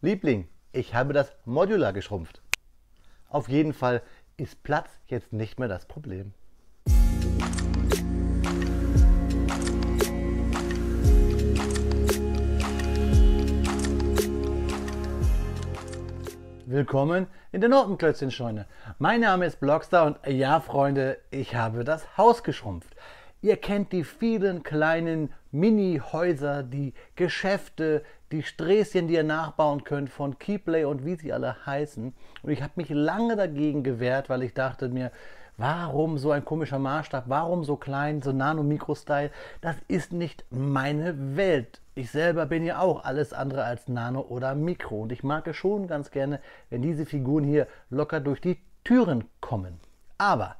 Liebling, ich habe das Modular geschrumpft. Auf jeden Fall ist Platz jetzt nicht mehr das Problem. Willkommen in der Notenklötzchenscheune. Mein Name ist Blogstar und ja, Freunde, ich habe das Haus geschrumpft. Ihr kennt die vielen kleinen Mini-Häuser, die Geschäfte, die Sträßchen, die ihr nachbauen könnt von Keyplay und wie sie alle heißen. Und ich habe mich lange dagegen gewehrt, weil ich dachte mir, warum so ein komischer Maßstab, warum so klein, so Nano-Mikro-Style, das ist nicht meine Welt. Ich selber bin ja auch alles andere als Nano oder Mikro und ich mag es schon ganz gerne, wenn diese Figuren hier locker durch die Türen kommen. Aber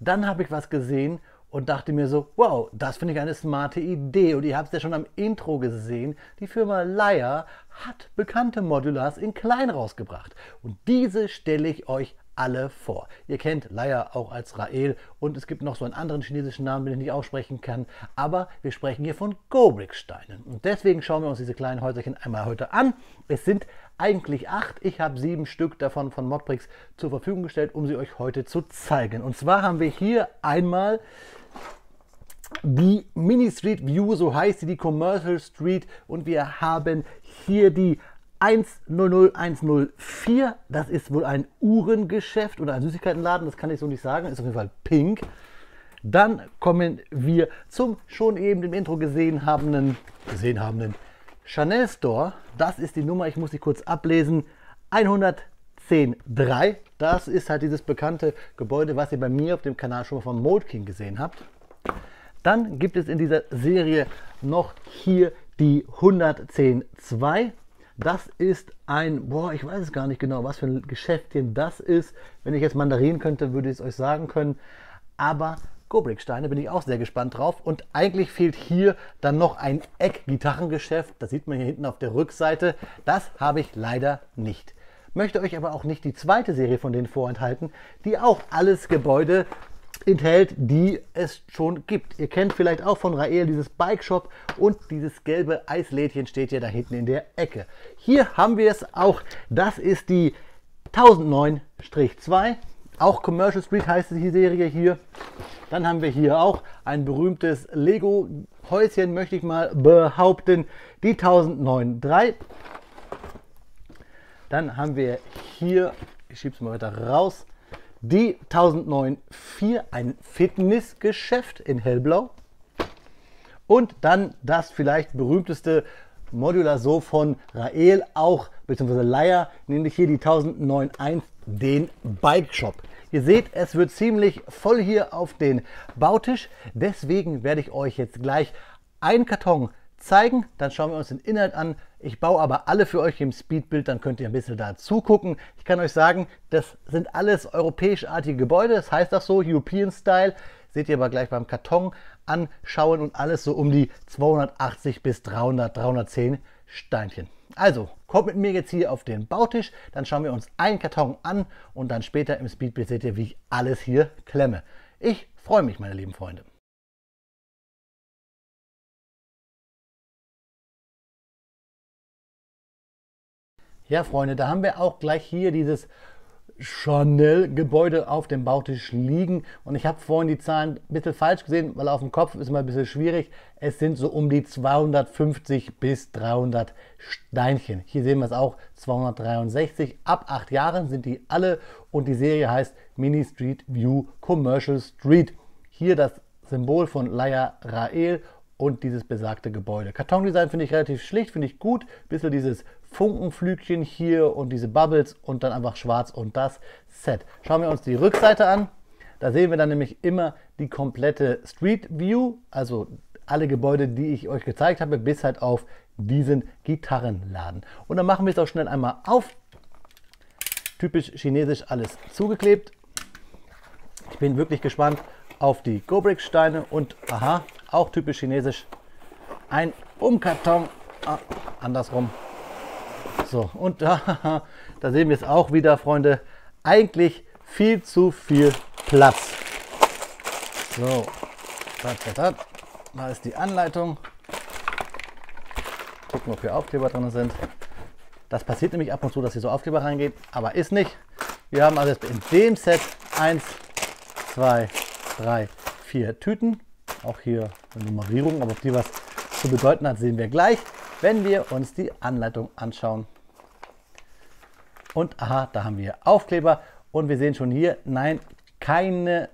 dann habe ich was gesehen und dachte mir so, wow, das finde ich eine smarte Idee. Und ihr habt es ja schon am Intro gesehen, die Firma Leier hat bekannte Modulars in klein rausgebracht. Und diese stelle ich euch alle vor. Ihr kennt Leier auch als Rael und es gibt noch so einen anderen chinesischen Namen, den ich nicht aussprechen kann, aber wir sprechen hier von Gobrick-Steinen. Und deswegen schauen wir uns diese kleinen Häuserchen einmal heute an. Es sind eigentlich acht, ich habe sieben Stück davon von Modbricks zur Verfügung gestellt, um sie euch heute zu zeigen. Und zwar haben wir hier einmal die Mini Street View, so heißt sie, die Commercial Street. Und wir haben hier die 100104. Das ist wohl ein Uhrengeschäft oder ein Süßigkeitenladen, das kann ich so nicht sagen. Ist auf jeden Fall pink. Dann kommen wir zum schon eben im Intro gesehen habenden, gesehen habenden Chanel Store. Das ist die Nummer, ich muss sie kurz ablesen. 110.3. Das ist halt dieses bekannte Gebäude, was ihr bei mir auf dem Kanal schon mal von Mold King gesehen habt. Dann gibt es in dieser Serie noch hier die 110.2. Das ist ein, boah, ich weiß es gar nicht genau, was für ein Geschäftchen das ist. Wenn ich jetzt Mandarin könnte, würde ich es euch sagen können. Aber Gobricksteine bin ich auch sehr gespannt drauf. Und eigentlich fehlt hier dann noch ein Eck-Gitarrengeschäft. Das sieht man hier hinten auf der Rückseite. Das habe ich leider nicht möchte euch aber auch nicht die zweite Serie von denen vorenthalten, die auch alles Gebäude enthält, die es schon gibt. Ihr kennt vielleicht auch von Rael dieses Bike Shop und dieses gelbe Eislädchen steht ja da hinten in der Ecke. Hier haben wir es auch. Das ist die 1009-2. Auch Commercial Street heißt die Serie hier. Dann haben wir hier auch ein berühmtes Lego-Häuschen, möchte ich mal behaupten. Die 1009-3. Dann haben wir hier, ich schiebe es mal weiter raus, die 1009-4, ein Fitnessgeschäft in Hellblau. Und dann das vielleicht berühmteste Modular So von Rael auch, beziehungsweise Leier, nämlich hier die 1009 den Bike Shop. Ihr seht, es wird ziemlich voll hier auf den Bautisch. Deswegen werde ich euch jetzt gleich einen Karton zeigen, dann schauen wir uns den Inhalt an. Ich baue aber alle für euch im Speedbild, dann könnt ihr ein bisschen da zugucken. Ich kann euch sagen, das sind alles europäischartige Gebäude, das heißt auch so, European Style. Seht ihr aber gleich beim Karton anschauen und alles so um die 280 bis 300, 310 Steinchen. Also, kommt mit mir jetzt hier auf den Bautisch, dann schauen wir uns einen Karton an und dann später im Speedbild seht ihr, wie ich alles hier klemme. Ich freue mich, meine lieben Freunde. Ja, Freunde, da haben wir auch gleich hier dieses Chanel-Gebäude auf dem Bautisch liegen. Und ich habe vorhin die Zahlen ein bisschen falsch gesehen, weil auf dem Kopf ist immer ein bisschen schwierig. Es sind so um die 250 bis 300 Steinchen. Hier sehen wir es auch, 263. Ab acht Jahren sind die alle und die Serie heißt Mini Street View Commercial Street. Hier das Symbol von Laia Rael und dieses besagte Gebäude. Kartondesign finde ich relativ schlicht, finde ich gut. Bisschen dieses Funkenflügchen hier und diese Bubbles und dann einfach schwarz und das Set. Schauen wir uns die Rückseite an. Da sehen wir dann nämlich immer die komplette Street View, also alle Gebäude, die ich euch gezeigt habe, bis halt auf diesen Gitarrenladen. Und dann machen wir es auch schnell einmal auf. Typisch chinesisch alles zugeklebt. Ich bin wirklich gespannt auf die Gobrick-Steine und aha, auch typisch chinesisch ein Umkarton. Ah, andersrum. So, und da, da sehen wir es auch wieder, Freunde. Eigentlich viel zu viel Platz. So, da ist die Anleitung. Gucken, ob hier Aufkleber drin sind. Das passiert nämlich ab und zu, dass hier so Aufkleber reingeht, aber ist nicht. Wir haben also jetzt in dem Set 1, 2, 3, 4 Tüten. Auch hier eine Nummerierung, aber ob die was zu bedeuten hat, sehen wir gleich, wenn wir uns die Anleitung anschauen. Und aha, da haben wir Aufkleber. Und wir sehen schon hier, nein, keine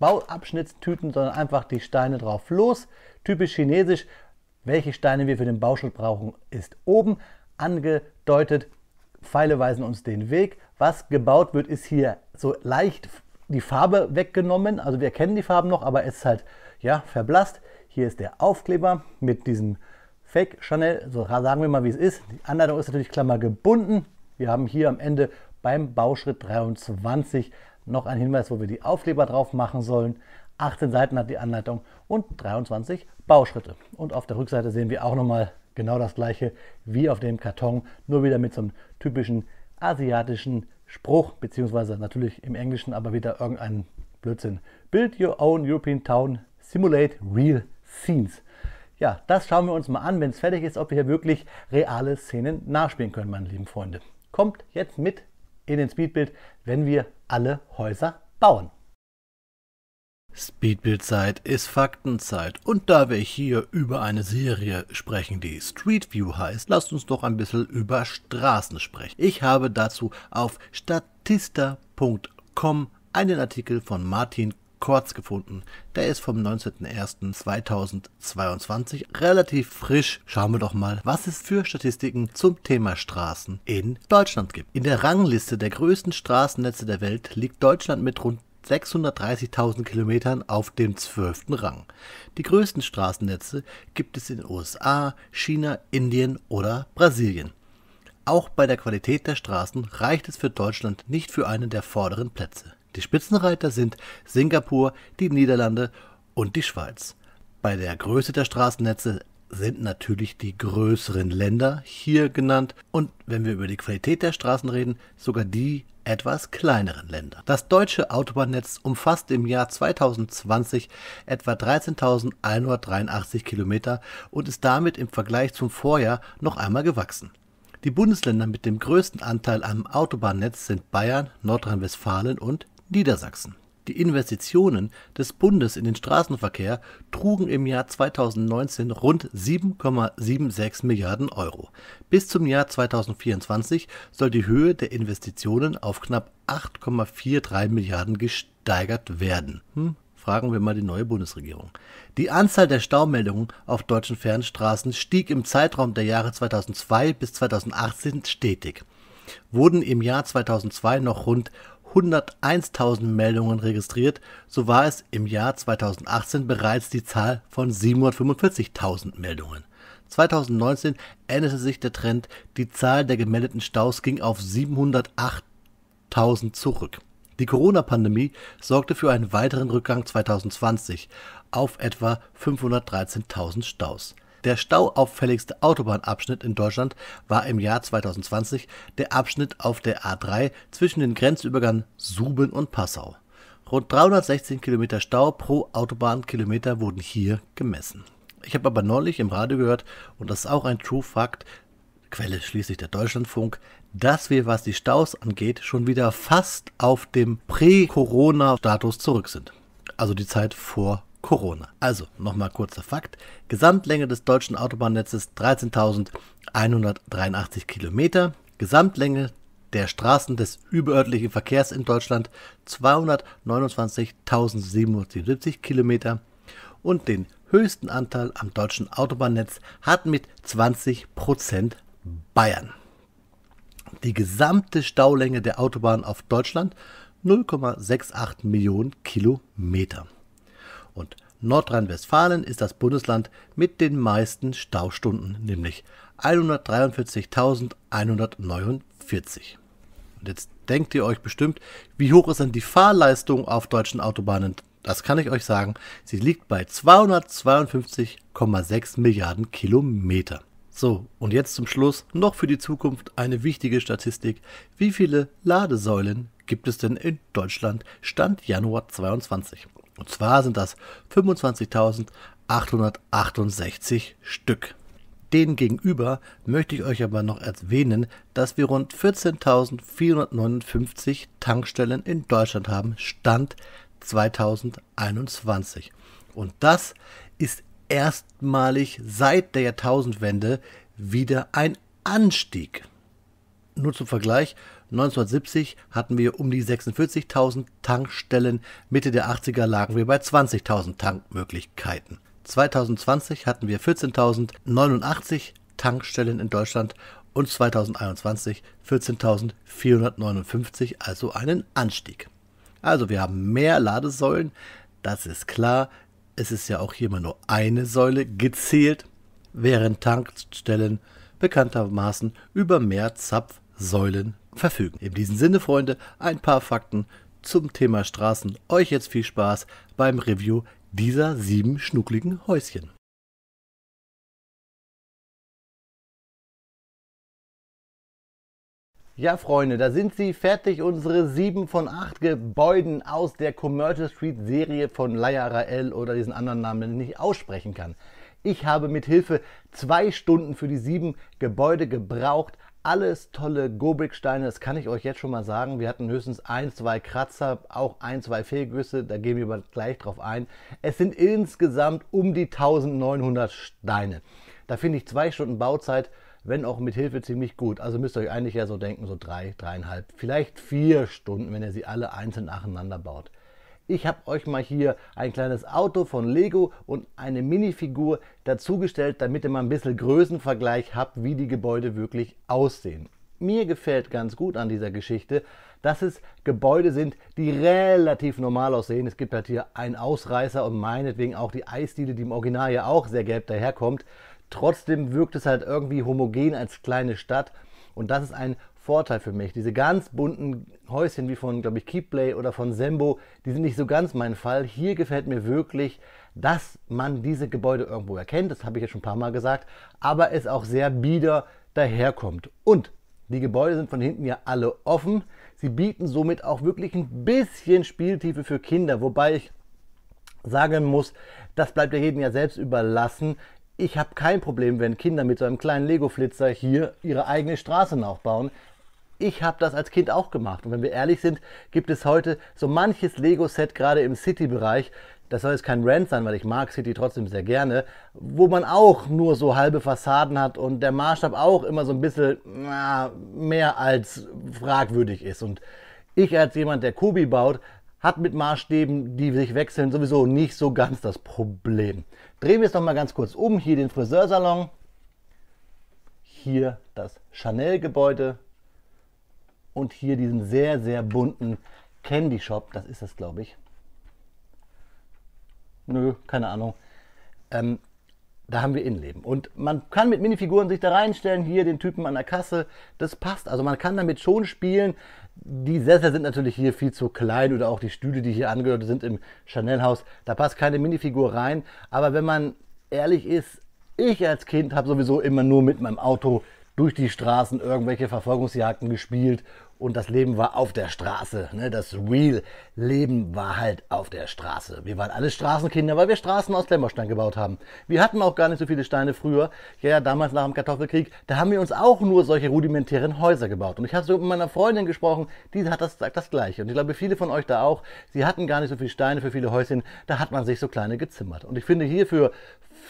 Bauabschnittstüten, sondern einfach die Steine drauf los. Typisch chinesisch. Welche Steine wir für den Bauschutt brauchen, ist oben angedeutet. Pfeile weisen uns den Weg. Was gebaut wird, ist hier so leicht die Farbe weggenommen. Also wir kennen die Farben noch, aber es ist halt ja, verblasst. Hier ist der Aufkleber mit diesem Fake Chanel. So sagen wir mal, wie es ist. Die Anleitung ist natürlich klammer gebunden. Wir haben hier am Ende beim Bauschritt 23 noch einen Hinweis, wo wir die Aufkleber drauf machen sollen. 18 Seiten hat die Anleitung und 23 Bauschritte. Und auf der Rückseite sehen wir auch nochmal genau das gleiche wie auf dem Karton, nur wieder mit so einem typischen asiatischen Spruch, beziehungsweise natürlich im Englischen, aber wieder irgendeinen Blödsinn. Build your own European town, simulate real scenes. Ja, das schauen wir uns mal an, wenn es fertig ist, ob wir hier wirklich reale Szenen nachspielen können, meine lieben Freunde kommt jetzt mit in den Speedbild, wenn wir alle Häuser bauen. Speedbuild-Zeit ist Faktenzeit und da wir hier über eine Serie sprechen, die Street View heißt, lasst uns doch ein bisschen über Straßen sprechen. Ich habe dazu auf statista.com einen Artikel von Martin Quartz gefunden. Der ist vom 19.01.2022 relativ frisch. Schauen wir doch mal, was es für Statistiken zum Thema Straßen in Deutschland gibt. In der Rangliste der größten Straßennetze der Welt liegt Deutschland mit rund 630.000 Kilometern auf dem 12. Rang. Die größten Straßennetze gibt es in den USA, China, Indien oder Brasilien. Auch bei der Qualität der Straßen reicht es für Deutschland nicht für einen der vorderen Plätze. Die Spitzenreiter sind Singapur, die Niederlande und die Schweiz. Bei der Größe der Straßennetze sind natürlich die größeren Länder hier genannt und wenn wir über die Qualität der Straßen reden, sogar die etwas kleineren Länder. Das deutsche Autobahnnetz umfasst im Jahr 2020 etwa 13.183 Kilometer und ist damit im Vergleich zum Vorjahr noch einmal gewachsen. Die Bundesländer mit dem größten Anteil am Autobahnnetz sind Bayern, Nordrhein-Westfalen und Niedersachsen. Die Investitionen des Bundes in den Straßenverkehr trugen im Jahr 2019 rund 7,76 Milliarden Euro. Bis zum Jahr 2024 soll die Höhe der Investitionen auf knapp 8,43 Milliarden gesteigert werden. Hm? Fragen wir mal die neue Bundesregierung. Die Anzahl der Staumeldungen auf deutschen Fernstraßen stieg im Zeitraum der Jahre 2002 bis 2018 stetig. Wurden im Jahr 2002 noch rund 101.000 Meldungen registriert, so war es im Jahr 2018 bereits die Zahl von 745.000 Meldungen. 2019 änderte sich der Trend, die Zahl der gemeldeten Staus ging auf 708.000 zurück. Die Corona-Pandemie sorgte für einen weiteren Rückgang 2020 auf etwa 513.000 Staus. Der stauauffälligste Autobahnabschnitt in Deutschland war im Jahr 2020 der Abschnitt auf der A3 zwischen den Grenzübergang Suben und Passau. Rund 316 Kilometer Stau pro Autobahnkilometer wurden hier gemessen. Ich habe aber neulich im Radio gehört, und das ist auch ein True Fact, Quelle schließlich der Deutschlandfunk, dass wir, was die Staus angeht, schon wieder fast auf dem Prä-Corona-Status zurück sind. Also die Zeit vor Corona. Also nochmal kurzer Fakt. Gesamtlänge des deutschen Autobahnnetzes 13.183 Kilometer. Gesamtlänge der Straßen des überörtlichen Verkehrs in Deutschland 229.777 Kilometer. Und den höchsten Anteil am deutschen Autobahnnetz hat mit 20% Prozent Bayern. Die gesamte Staulänge der Autobahn auf Deutschland 0,68 Millionen Kilometer und Nordrhein-Westfalen ist das Bundesland mit den meisten Staustunden, nämlich 143.149. Und jetzt denkt ihr euch bestimmt, wie hoch ist denn die Fahrleistung auf deutschen Autobahnen? Das kann ich euch sagen, sie liegt bei 252,6 Milliarden Kilometer. So, und jetzt zum Schluss noch für die Zukunft eine wichtige Statistik. Wie viele Ladesäulen gibt es denn in Deutschland Stand Januar 22? Und zwar sind das 25.868 Stück. Denen gegenüber möchte ich euch aber noch erwähnen, dass wir rund 14.459 Tankstellen in Deutschland haben, Stand 2021. Und das ist erstmalig seit der Jahrtausendwende wieder ein Anstieg. Nur zum Vergleich, 1970 hatten wir um die 46.000 Tankstellen, Mitte der 80er lagen wir bei 20.000 Tankmöglichkeiten. 2020 hatten wir 14.089 Tankstellen in Deutschland und 2021 14.459, also einen Anstieg. Also wir haben mehr Ladesäulen, das ist klar. Es ist ja auch hier immer nur eine Säule gezählt, während Tankstellen bekanntermaßen über mehr Zapfsäulen verfügen. In diesem Sinne, Freunde, ein paar Fakten zum Thema Straßen. Euch jetzt viel Spaß beim Review dieser sieben schnuckligen Häuschen. Ja, Freunde, da sind sie fertig, unsere sieben von acht Gebäuden aus der Commercial Street Serie von Laia Rael oder diesen anderen Namen, den ich nicht aussprechen kann. Ich habe mit Hilfe zwei Stunden für die sieben Gebäude gebraucht, alles tolle go steine das kann ich euch jetzt schon mal sagen. Wir hatten höchstens ein, zwei Kratzer, auch ein, zwei Fehlgüsse, da gehen wir gleich drauf ein. Es sind insgesamt um die 1900 Steine. Da finde ich zwei Stunden Bauzeit, wenn auch mit Hilfe ziemlich gut. Also müsst ihr euch eigentlich ja so denken, so drei, dreieinhalb, vielleicht vier Stunden, wenn ihr sie alle einzeln nacheinander baut. Ich habe euch mal hier ein kleines Auto von Lego und eine Minifigur dazugestellt, damit ihr mal ein bisschen Größenvergleich habt, wie die Gebäude wirklich aussehen. Mir gefällt ganz gut an dieser Geschichte, dass es Gebäude sind, die relativ normal aussehen. Es gibt halt hier einen Ausreißer und meinetwegen auch die Eisdiele, die im Original ja auch sehr gelb daherkommt. Trotzdem wirkt es halt irgendwie homogen als kleine Stadt und das ist ein Vorteil für mich. Diese ganz bunten Häuschen wie von, glaube ich, Keyplay oder von Sembo, die sind nicht so ganz mein Fall. Hier gefällt mir wirklich, dass man diese Gebäude irgendwo erkennt. Das habe ich ja schon ein paar Mal gesagt. Aber es auch sehr bieder daherkommt. Und die Gebäude sind von hinten ja alle offen. Sie bieten somit auch wirklich ein bisschen Spieltiefe für Kinder, wobei ich sagen muss, das bleibt ja jedem ja selbst überlassen. Ich habe kein Problem, wenn Kinder mit so einem kleinen Lego-Flitzer hier ihre eigene Straße nachbauen ich habe das als Kind auch gemacht. Und wenn wir ehrlich sind, gibt es heute so manches Lego-Set, gerade im City-Bereich, das soll jetzt kein Rant sein, weil ich mag City trotzdem sehr gerne, wo man auch nur so halbe Fassaden hat und der Maßstab auch immer so ein bisschen na, mehr als fragwürdig ist. Und ich als jemand, der Kobi baut, hat mit Maßstäben, die sich wechseln, sowieso nicht so ganz das Problem. Drehen wir es nochmal ganz kurz um. Hier den Friseursalon, hier das Chanel-Gebäude, und hier diesen sehr, sehr bunten Candy Shop. Das ist das, glaube ich. Nö, keine Ahnung. Ähm, da haben wir Innenleben. Und man kann mit Minifiguren sich da reinstellen, hier den Typen an der Kasse, das passt. Also man kann damit schon spielen. Die Sessel sind natürlich hier viel zu klein oder auch die Stühle, die hier angehört sind im Chanel-Haus, da passt keine Minifigur rein. Aber wenn man ehrlich ist, ich als Kind habe sowieso immer nur mit meinem Auto durch die Straßen irgendwelche Verfolgungsjagden gespielt und das Leben war auf der Straße. Ne? Das real Leben war halt auf der Straße. Wir waren alle Straßenkinder, weil wir Straßen aus Klemmerstein gebaut haben. Wir hatten auch gar nicht so viele Steine früher. Ja, ja, damals nach dem Kartoffelkrieg, da haben wir uns auch nur solche rudimentären Häuser gebaut. Und ich habe so mit meiner Freundin gesprochen, die hat das, sagt das Gleiche. Und ich glaube, viele von euch da auch, sie hatten gar nicht so viele Steine für viele Häuschen, da hat man sich so kleine gezimmert. Und ich finde hier für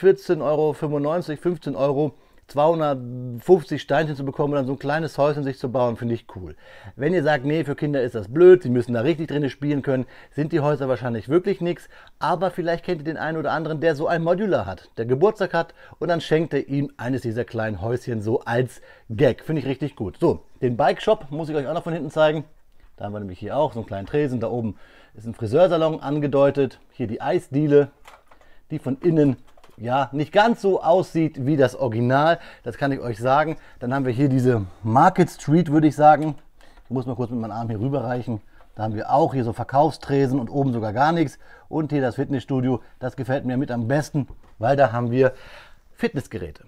14,95 Euro, 15 Euro, 250 Steinchen zu bekommen und dann so ein kleines Häuschen sich zu bauen, finde ich cool. Wenn ihr sagt, nee, für Kinder ist das blöd, sie müssen da richtig drin spielen können, sind die Häuser wahrscheinlich wirklich nichts. Aber vielleicht kennt ihr den einen oder anderen, der so ein Modular hat, der Geburtstag hat und dann schenkt er ihm eines dieser kleinen Häuschen so als Gag. Finde ich richtig gut. So, den Bike Shop muss ich euch auch noch von hinten zeigen. Da haben wir nämlich hier auch so einen kleinen Tresen. Da oben ist ein Friseursalon angedeutet. Hier die Eisdiele, die von innen ja, nicht ganz so aussieht wie das Original. Das kann ich euch sagen. Dann haben wir hier diese Market Street, würde ich sagen. Ich muss mal kurz mit meinem Arm hier rüberreichen. Da haben wir auch hier so Verkaufstresen und oben sogar gar nichts. Und hier das Fitnessstudio. Das gefällt mir mit am besten, weil da haben wir Fitnessgeräte.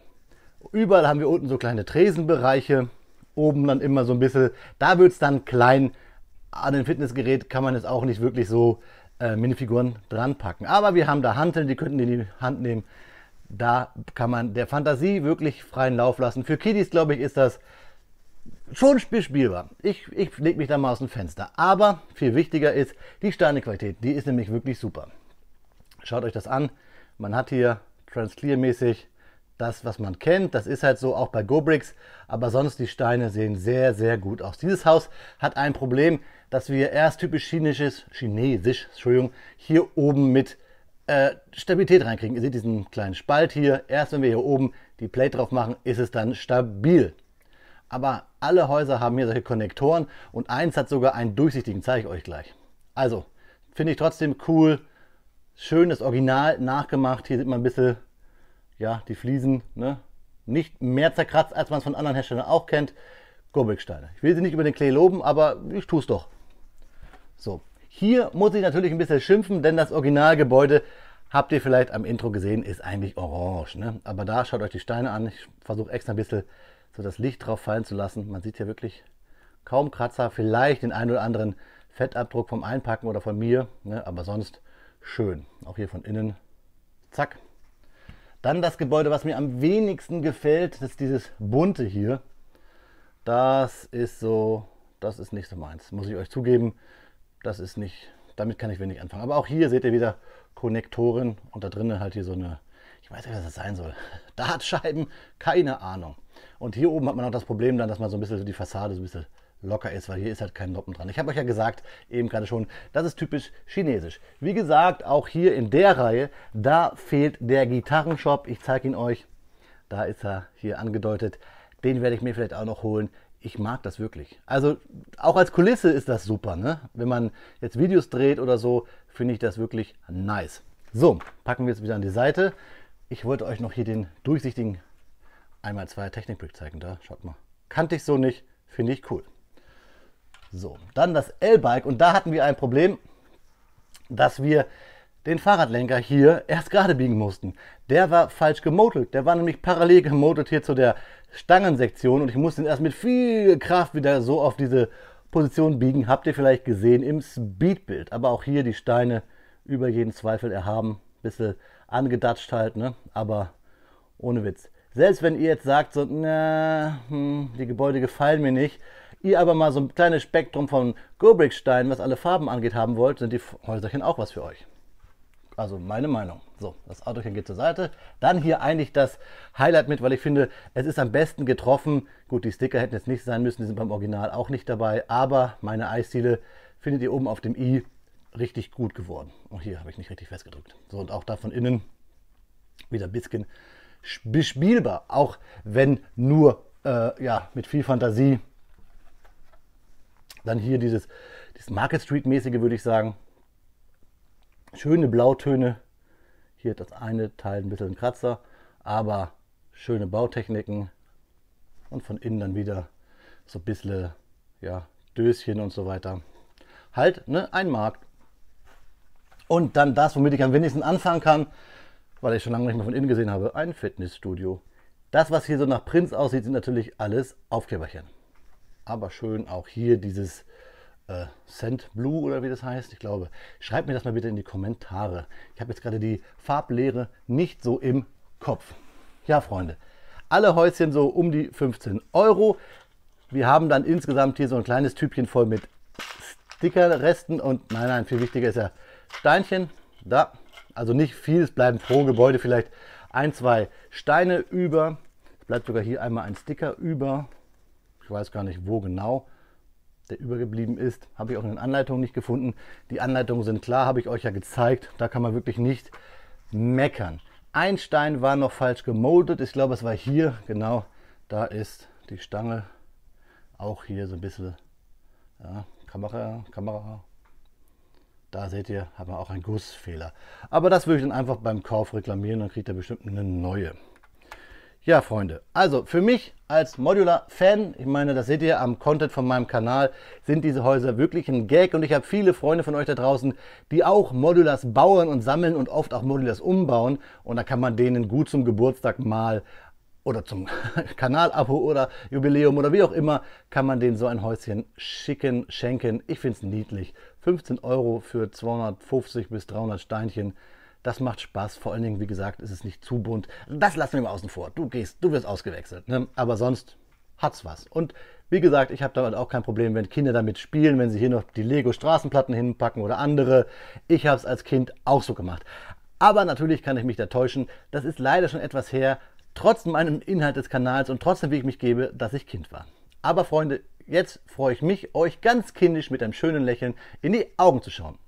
Überall haben wir unten so kleine Tresenbereiche. Oben dann immer so ein bisschen. Da wird es dann klein. An dem Fitnessgerät kann man es auch nicht wirklich so äh, Minifiguren dran packen. Aber wir haben da Hanteln, die könnten in die Hand nehmen. Da kann man der Fantasie wirklich freien Lauf lassen. Für Kiddies, glaube ich, ist das schon spielbar. Ich, ich lege mich da mal aus dem Fenster. Aber viel wichtiger ist die Steinequalität. Die ist nämlich wirklich super. Schaut euch das an. Man hat hier Transclear-mäßig das, was man kennt. Das ist halt so auch bei GoBricks. Aber sonst die Steine sehen sehr, sehr gut aus. Dieses Haus hat ein Problem, dass wir erst typisch chinesisches, chinesisch, Entschuldigung, hier oben mit äh, Stabilität reinkriegen. Ihr seht diesen kleinen Spalt hier. Erst wenn wir hier oben die Plate drauf machen, ist es dann stabil. Aber alle Häuser haben hier solche Konnektoren und eins hat sogar einen durchsichtigen, zeige ich euch gleich. Also, finde ich trotzdem cool. Schön das Original nachgemacht. Hier sieht man ein bisschen ja, die Fliesen ne, nicht mehr zerkratzt, als man es von anderen Herstellern auch kennt. Gurbelsteine. Ich will sie nicht über den Klee loben, aber ich tue es doch. So, hier muss ich natürlich ein bisschen schimpfen, denn das Originalgebäude, habt ihr vielleicht am Intro gesehen, ist eigentlich orange. Ne? Aber da schaut euch die Steine an. Ich versuche extra ein bisschen so das Licht drauf fallen zu lassen. Man sieht hier wirklich kaum Kratzer, vielleicht den einen oder anderen Fettabdruck vom Einpacken oder von mir, ne? aber sonst schön. Auch hier von innen. Zack, dann das Gebäude, was mir am wenigsten gefällt, ist dieses bunte hier. Das ist so, das ist nicht so meins, muss ich euch zugeben. Das ist nicht, damit kann ich wenig anfangen. Aber auch hier seht ihr wieder Konnektoren und da drinnen halt hier so eine, ich weiß nicht, was das sein soll. Dartscheiben, keine Ahnung. Und hier oben hat man auch das Problem dann, dass man so ein bisschen so die Fassade so ein bisschen locker ist, weil hier ist halt kein Noppen dran. Ich habe euch ja gesagt, eben gerade schon, das ist typisch chinesisch. Wie gesagt, auch hier in der Reihe, da fehlt der Gitarrenshop. Ich zeige ihn euch. Da ist er hier angedeutet. Den werde ich mir vielleicht auch noch holen. Ich mag das wirklich. Also auch als Kulisse ist das super. Ne? Wenn man jetzt Videos dreht oder so, finde ich das wirklich nice. So, packen wir jetzt wieder an die Seite. Ich wollte euch noch hier den durchsichtigen 1x2 Technikbrick zeigen. Da, schaut mal. Kannte ich so nicht, finde ich cool. So, dann das L-Bike und da hatten wir ein Problem, dass wir den Fahrradlenker hier erst gerade biegen mussten. Der war falsch gemotelt, der war nämlich parallel gemotelt hier zu der Stangensektion und ich musste ihn erst mit viel Kraft wieder so auf diese Position biegen. Habt ihr vielleicht gesehen im Speedbild, aber auch hier die Steine über jeden Zweifel erhaben, bisschen angedatscht halt, ne? aber ohne Witz. Selbst wenn ihr jetzt sagt, so, na, hm, die Gebäude gefallen mir nicht, ihr aber mal so ein kleines Spektrum von Gobrickstein, was alle Farben angeht, haben wollt, sind die Häuserchen auch was für euch. Also meine Meinung. So, das Autochen geht zur Seite. Dann hier eigentlich das Highlight mit, weil ich finde, es ist am besten getroffen. Gut, die Sticker hätten jetzt nicht sein müssen, die sind beim Original auch nicht dabei. Aber meine Eisziele findet ihr oben auf dem i richtig gut geworden. Und oh, hier habe ich nicht richtig festgedrückt. So, und auch da von innen wieder ein bisschen bespielbar. Auch wenn nur äh, ja, mit viel Fantasie dann hier dieses, dieses Market Street-mäßige, würde ich sagen. Schöne Blautöne. Hier das eine Teil ein bisschen Kratzer, aber schöne Bautechniken. Und von innen dann wieder so ein bisschen ja, Döschen und so weiter. Halt, ne, ein Markt. Und dann das, womit ich am wenigsten anfangen kann, weil ich schon lange nicht mehr von innen gesehen habe, ein Fitnessstudio. Das, was hier so nach Prinz aussieht, sind natürlich alles Aufkleberchen aber schön auch hier dieses äh, Sand Blue oder wie das heißt, ich glaube. Schreibt mir das mal bitte in die Kommentare. Ich habe jetzt gerade die Farblehre nicht so im Kopf. Ja, Freunde, alle Häuschen so um die 15 Euro. Wir haben dann insgesamt hier so ein kleines Typchen voll mit Stickerresten und nein, nein, viel wichtiger ist ja Steinchen. Da, also nicht viel, es bleiben pro Gebäude vielleicht ein, zwei Steine über. Es bleibt sogar hier einmal ein Sticker über ich weiß gar nicht wo genau, der übergeblieben ist. Habe ich auch in den Anleitungen nicht gefunden. Die Anleitungen sind klar, habe ich euch ja gezeigt. Da kann man wirklich nicht meckern. Ein Stein war noch falsch gemoldet. Ich glaube, es war hier, genau, da ist die Stange. Auch hier so ein bisschen, ja, Kamera, Kamera. Da seht ihr, haben wir auch einen Gussfehler. Aber das würde ich dann einfach beim Kauf reklamieren, dann kriegt er bestimmt eine neue. Ja, Freunde, also für mich als Modular-Fan, ich meine, das seht ihr am Content von meinem Kanal, sind diese Häuser wirklich ein Gag und ich habe viele Freunde von euch da draußen, die auch Modulars bauen und sammeln und oft auch Modulars umbauen und da kann man denen gut zum Geburtstag mal oder zum Kanalabo oder Jubiläum oder wie auch immer, kann man denen so ein Häuschen schicken, schenken. Ich finde es niedlich. 15 Euro für 250 bis 300 Steinchen das macht Spaß. Vor allen Dingen, wie gesagt, ist es nicht zu bunt. Also das lassen wir mal außen vor. Du gehst, du wirst ausgewechselt. Ne? Aber sonst hat's was. Und wie gesagt, ich habe damit auch kein Problem, wenn Kinder damit spielen, wenn sie hier noch die Lego-Straßenplatten hinpacken oder andere. Ich habe es als Kind auch so gemacht. Aber natürlich kann ich mich da täuschen. Das ist leider schon etwas her, trotz meinem Inhalt des Kanals und trotzdem, wie ich mich gebe, dass ich Kind war. Aber Freunde, jetzt freue ich mich, euch ganz kindisch mit einem schönen Lächeln in die Augen zu schauen.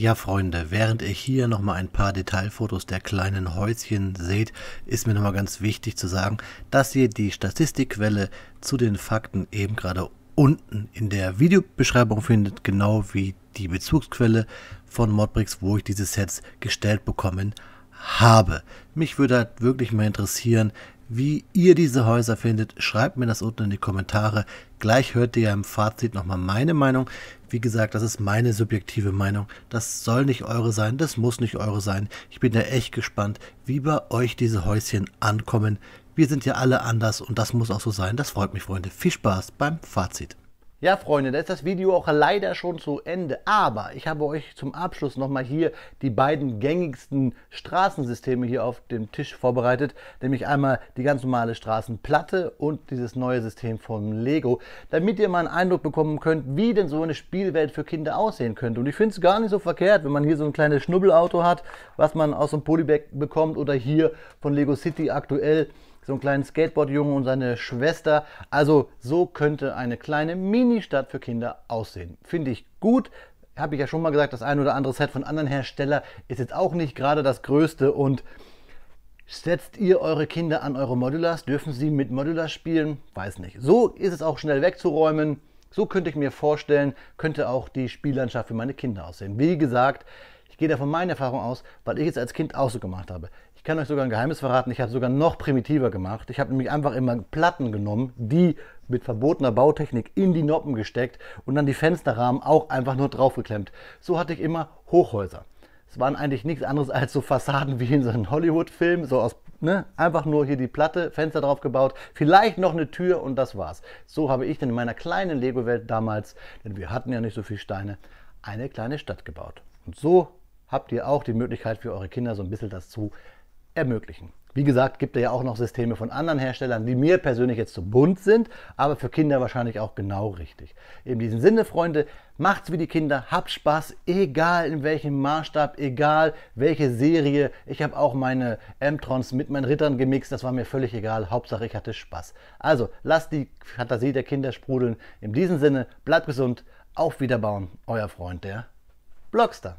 Ja, Freunde, während ihr hier nochmal ein paar Detailfotos der kleinen Häuschen seht, ist mir nochmal ganz wichtig zu sagen, dass ihr die Statistikquelle zu den Fakten eben gerade unten in der Videobeschreibung findet, genau wie die Bezugsquelle von Modbricks, wo ich diese Sets gestellt bekommen habe. Mich würde halt wirklich mal interessieren, wie ihr diese Häuser findet. Schreibt mir das unten in die Kommentare. Gleich hört ihr ja im Fazit nochmal meine Meinung. Wie gesagt, das ist meine subjektive Meinung. Das soll nicht eure sein, das muss nicht eure sein. Ich bin ja echt gespannt, wie bei euch diese Häuschen ankommen. Wir sind ja alle anders und das muss auch so sein. Das freut mich, Freunde. Viel Spaß beim Fazit. Ja, Freunde, da ist das Video auch leider schon zu Ende. Aber ich habe euch zum Abschluss nochmal hier die beiden gängigsten Straßensysteme hier auf dem Tisch vorbereitet. Nämlich einmal die ganz normale Straßenplatte und dieses neue System von Lego. Damit ihr mal einen Eindruck bekommen könnt, wie denn so eine Spielwelt für Kinder aussehen könnte. Und ich finde es gar nicht so verkehrt, wenn man hier so ein kleines Schnubbelauto hat, was man aus dem Polybag bekommt oder hier von Lego City aktuell so einen kleinen Skateboardjungen und seine Schwester. Also so könnte eine kleine Mini-Stadt für Kinder aussehen. Finde ich gut. Habe ich ja schon mal gesagt, das ein oder andere Set von anderen Herstellern ist jetzt auch nicht gerade das größte und Setzt ihr eure Kinder an eure Modulars? Dürfen sie mit Modulars spielen? Weiß nicht. So ist es auch schnell wegzuräumen. So könnte ich mir vorstellen, könnte auch die Spiellandschaft für meine Kinder aussehen. Wie gesagt, ich gehe da von meiner Erfahrung aus, weil ich es als Kind auch so gemacht habe. Ich kann euch sogar ein Geheimnis verraten, ich habe sogar noch primitiver gemacht. Ich habe nämlich einfach immer Platten genommen, die mit verbotener Bautechnik in die Noppen gesteckt und dann die Fensterrahmen auch einfach nur draufgeklemmt. So hatte ich immer Hochhäuser. Es waren eigentlich nichts anderes als so Fassaden wie in so einem Hollywood-Film, so aus, ne, einfach nur hier die Platte, Fenster drauf gebaut, vielleicht noch eine Tür und das war's. So habe ich denn in meiner kleinen Lego-Welt damals, denn wir hatten ja nicht so viele Steine, eine kleine Stadt gebaut. Und so habt ihr auch die Möglichkeit für eure Kinder so ein bisschen das zu ermöglichen. Wie gesagt, gibt es ja auch noch Systeme von anderen Herstellern, die mir persönlich jetzt zu bunt sind, aber für Kinder wahrscheinlich auch genau richtig. In diesem Sinne, Freunde, macht's wie die Kinder, habt Spaß, egal in welchem Maßstab, egal welche Serie. Ich habe auch meine M-Trons mit meinen Rittern gemixt, das war mir völlig egal. Hauptsache, ich hatte Spaß. Also, lasst die Fantasie der Kinder sprudeln. In diesem Sinne, bleibt gesund, auf Wiederbauen, euer Freund, der Blogster.